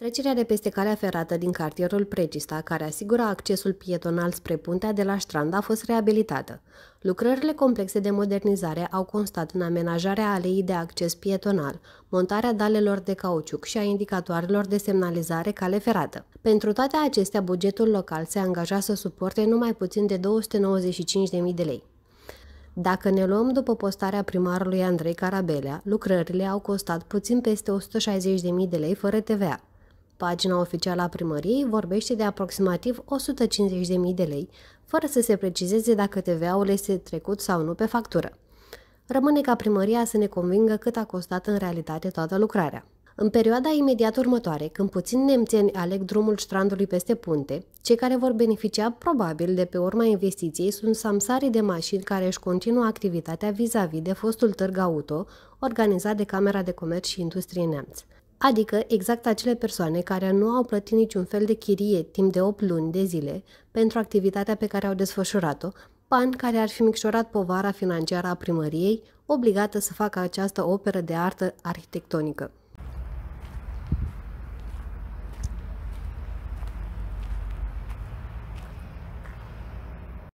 Trecerea de peste calea ferată din cartierul Precista, care asigura accesul pietonal spre puntea de la Strand, a fost reabilitată. Lucrările complexe de modernizare au constat în amenajarea aleii de acces pietonal, montarea dalelor de cauciuc și a indicatoarelor de semnalizare cale ferată. Pentru toate acestea, bugetul local se angaja să suporte numai puțin de 295.000 de lei. Dacă ne luăm după postarea primarului Andrei Carabelea, lucrările au costat puțin peste 160.000 de lei fără TVA. Pagina oficială a primăriei vorbește de aproximativ 150.000 de lei, fără să se precizeze dacă TVA-ul este trecut sau nu pe factură. Rămâne ca primăria să ne convingă cât a costat în realitate toată lucrarea. În perioada imediat următoare, când puțini nemțeni aleg drumul strandului peste punte, cei care vor beneficia probabil de pe urma investiției sunt samsarii de mașini care își continuă activitatea vis-a-vis -vis de fostul târg auto organizat de Camera de Comerț și Industrie Nemț adică exact acele persoane care nu au plătit niciun fel de chirie timp de 8 luni de zile pentru activitatea pe care au desfășurat-o, bani care ar fi micșorat povara financiară a primăriei obligată să facă această operă de artă arhitectonică.